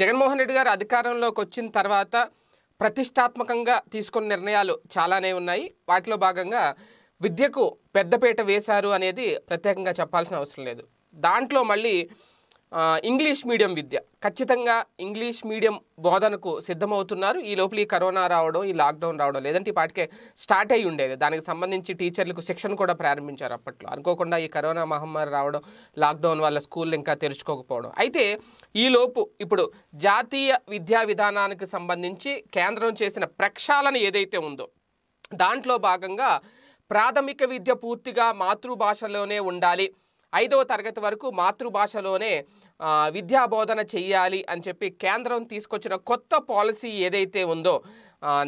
జగన్మోహన్ రెడ్డి గారు అధికారంలోకి వచ్చిన తర్వాత ప్రతిష్టాత్మకంగా తీసుకున్న నిర్ణయాలు చాలానే ఉన్నాయి వాటిలో భాగంగా విద్యకు పెద్దపీట వేశారు అనేది ప్రత్యేకంగా చెప్పాల్సిన అవసరం లేదు దాంట్లో మళ్ళీ ఇంగ్లీష్ మీడియం విద్య ఖచ్చితంగా ఇంగ్లీష్ మీడియం బోధనకు సిద్ధమవుతున్నారు ఈ లోపల ఈ కరోనా రావడం ఈ లాక్డౌన్ రావడం లేదంటే పాటికే స్టార్ట్ అయ్యి ఉండేది దానికి సంబంధించి టీచర్లకు శిక్షణ కూడా ప్రారంభించారు అప్పట్లో అనుకోకుండా ఈ కరోనా మహమ్మారి రావడం లాక్డౌన్ వల్ల స్కూల్ ఇంకా తెరుచుకోకపోవడం అయితే ఈ లోపు ఇప్పుడు జాతీయ విద్యా విధానానికి సంబంధించి కేంద్రం చేసిన ప్రక్షాళన ఏదైతే ఉందో దాంట్లో భాగంగా ప్రాథమిక విద్య పూర్తిగా మాతృభాషలోనే ఉండాలి ఐదవ తరగతి వరకు మాతృభాషలోనే విద్యా బోధన చేయాలి అని చెప్పి కేంద్రం తీసుకొచ్చిన కొత్త పాలసీ ఏదైతే ఉందో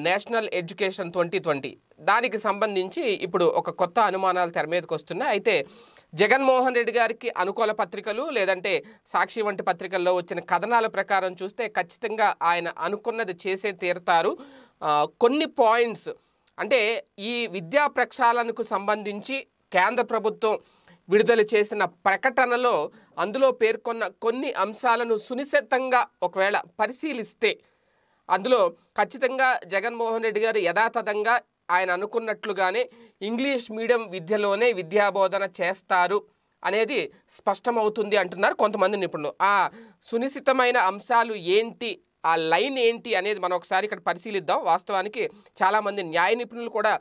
నేషనల్ ఎడ్యుకేషన్ ట్వంటీ ట్వంటీ దానికి సంబంధించి ఇప్పుడు ఒక కొత్త అనుమానాలు తెర మీదకి వస్తున్నాయి అయితే జగన్మోహన్ రెడ్డి గారికి అనుకూల పత్రికలు లేదంటే సాక్షి వంటి పత్రికల్లో వచ్చిన కథనాల ప్రకారం చూస్తే ఖచ్చితంగా ఆయన అనుకున్నది చేసే తీరుతారు కొన్ని పాయింట్స్ అంటే ఈ విద్యా ప్రక్షాళనకు సంబంధించి కేంద్ర ప్రభుత్వం విడుదల చేసిన ప్రకటనలో అందులో పేర్కొన్న కొన్ని అంశాలను సునిశ్చితంగా ఒకవేళ పరిశీలిస్తే అందులో ఖచ్చితంగా జగన్మోహన్ రెడ్డి గారు యథాతథంగా ఆయన అనుకున్నట్లుగానే ఇంగ్లీష్ మీడియం విద్యలోనే విద్యాబోధన చేస్తారు అనేది స్పష్టమవుతుంది అంటున్నారు కొంతమంది నిపుణులు ఆ సునిశ్చితమైన అంశాలు ఏంటి ఆ లైన్ ఏంటి అనేది మనం ఒకసారి ఇక్కడ పరిశీలిద్దాం వాస్తవానికి చాలామంది న్యాయ నిపుణులు కూడా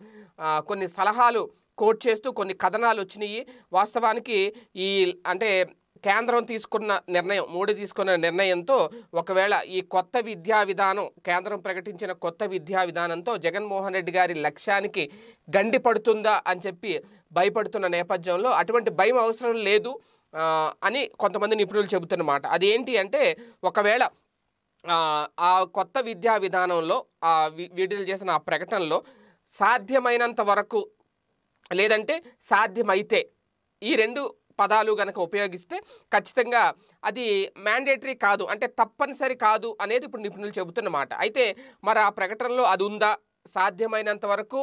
కొన్ని సలహాలు కోట్ చేస్తూ కొన్ని కథనాలు వచ్చినాయి వాస్తవానికి ఈ అంటే కేంద్రం తీసుకున్న నిర్ణయం మోడీ తీసుకున్న నిర్ణయంతో ఒకవేళ ఈ కొత్త విద్యా విధానం కేంద్రం ప్రకటించిన కొత్త విద్యా విధానంతో జగన్మోహన్ రెడ్డి గారి లక్ష్యానికి గండి పడుతుందా అని చెప్పి భయపడుతున్న నేపథ్యంలో అటువంటి భయం అవసరం లేదు అని కొంతమంది నిపుణులు చెబుతున్నమాట అదేంటి అంటే ఒకవేళ ఆ కొత్త విద్యా విధానంలో ఆ విడుదల చేసిన ఆ ప్రకటనలో సాధ్యమైనంత వరకు లేదంటే సాధ్యమైతే ఈ రెండు పదాలు కనుక ఉపయోగిస్తే ఖచ్చితంగా అది మ్యాండేటరీ కాదు అంటే తప్పనిసరి కాదు అనేది ఇప్పుడు నిపుణులు చెబుతున్నమాట అయితే మరి ఆ ప్రకటనలో అది ఉందా సాధ్యమైనంత వరకు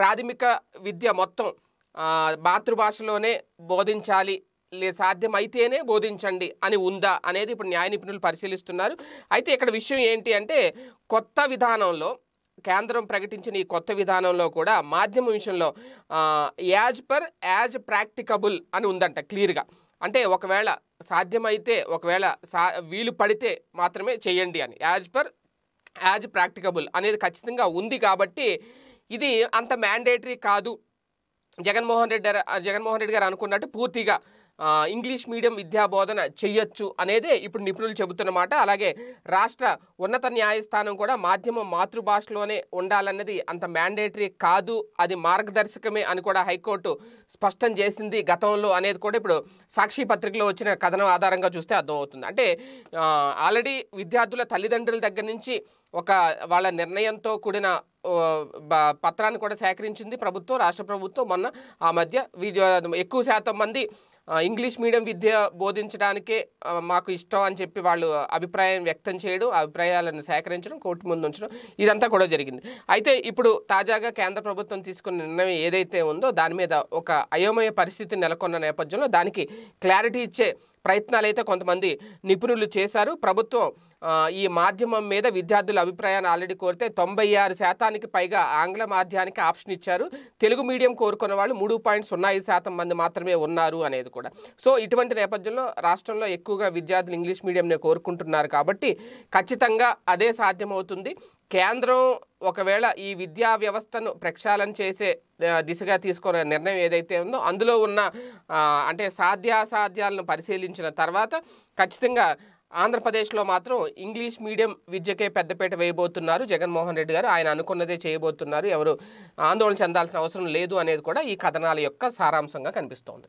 ప్రాథమిక విద్య మొత్తం మాతృభాషలోనే బోధించాలి లే సాధ్యమైతేనే బోధించండి అని ఉందా అనేది ఇప్పుడు న్యాయ నిపుణులు పరిశీలిస్తున్నారు అయితే ఇక్కడ విషయం ఏంటి అంటే కొత్త విధానంలో కేంద్రం ప్రకటించిన ఈ కొత్త విధానంలో కూడా మాధ్యమం విషయంలో యాజ్ పర్ యాజ్ ప్రాక్టికబుల్ అని ఉందంట క్లియర్గా అంటే ఒకవేళ సాధ్యమైతే ఒకవేళ సా వీలు పడితే మాత్రమే చేయండి అని యాజ్ పర్ యాజ్ ప్రాక్టికబుల్ అనేది ఖచ్చితంగా ఉంది కాబట్టి ఇది అంత మ్యాండేటరీ కాదు జగన్మోహన్ రెడ్డి జగన్మోహన్ రెడ్డి గారు అనుకున్నట్టు పూర్తిగా ఇంగ్లీష్ మీడియం విద్యాబోధన చేయొచ్చు అనేదే ఇప్పుడు నిపుణులు చెబుతున్నమాట అలాగే రాష్ట్ర ఉన్నత న్యాయస్థానం కూడా మాధ్యమం మాతృభాషలోనే ఉండాలన్నది అంత మ్యాండేటరీ కాదు అది మార్గదర్శకమే అని కూడా హైకోర్టు స్పష్టం చేసింది గతంలో అనేది కూడా ఇప్పుడు సాక్షి పత్రికలో వచ్చిన కథనం ఆధారంగా చూస్తే అర్థమవుతుంది అంటే ఆల్రెడీ విద్యార్థుల తల్లిదండ్రుల దగ్గర నుంచి ఒక వాళ్ళ నిర్ణయంతో కూడిన పత్రాన్ని కూడా సేకరించింది ప్రభుత్వం రాష్ట్ర ప్రభుత్వం మొన్న ఆ మధ్య ఎక్కువ శాతం మంది ఇంగ్లీష్ మీడియం విద్య బోధించడానికే మాకు ఇష్టం అని చెప్పి వాళ్ళు అభిప్రాయం వ్యక్తం చేయడం అభిప్రాయాలను సేకరించడం కోర్టు ముందు ఉంచడం ఇదంతా కూడా జరిగింది అయితే ఇప్పుడు తాజాగా కేంద్ర ప్రభుత్వం తీసుకున్న నిర్ణయం ఏదైతే ఉందో దాని మీద ఒక అయోమయ పరిస్థితి నెలకొన్న నేపథ్యంలో దానికి క్లారిటీ ఇచ్చే ప్రయత్నాలు అయితే కొంతమంది నిపుణులు చేశారు ప్రభుత్వం ఈ మాధ్యమం మీద విద్యార్థుల అభిప్రాయాన్ని ఆల్రెడీ కోరితే తొంభై ఆరు శాతానికి పైగా ఆంగ్ల మాధ్యానికి ఆప్షన్ ఇచ్చారు తెలుగు మీడియం కోరుకున్న వాళ్ళు మూడు పాయింట్ సున్నా ఐదు శాతం మంది మాత్రమే ఉన్నారు అనేది కూడా సో ఇటువంటి నేపథ్యంలో రాష్ట్రంలో ఎక్కువగా విద్యార్థులు ఇంగ్లీష్ మీడియంనే కోరుకుంటున్నారు కాబట్టి ఖచ్చితంగా అదే సాధ్యమవుతుంది కేంద్రం ఒకవేళ ఈ విద్యా వ్యవస్థను ప్రక్షాళన చేసే దిశగా తీసుకునే నిర్ణయం ఏదైతే ఉందో అందులో ఉన్న అంటే సాధ్యాసాధ్యాలను పరిశీలించిన తర్వాత ఖచ్చితంగా ఆంధ్రప్రదేశ్లో మాత్రం ఇంగ్లీష్ మీడియం విద్యకే పెద్దపేట వేయబోతున్నారు జగన్మోహన్ రెడ్డి గారు ఆయన అనుకున్నదే చేయబోతున్నారు ఎవరు ఆందోళన చెందాల్సిన అవసరం లేదు అనేది కూడా ఈ కథనాల యొక్క సారాంశంగా కనిపిస్తోంది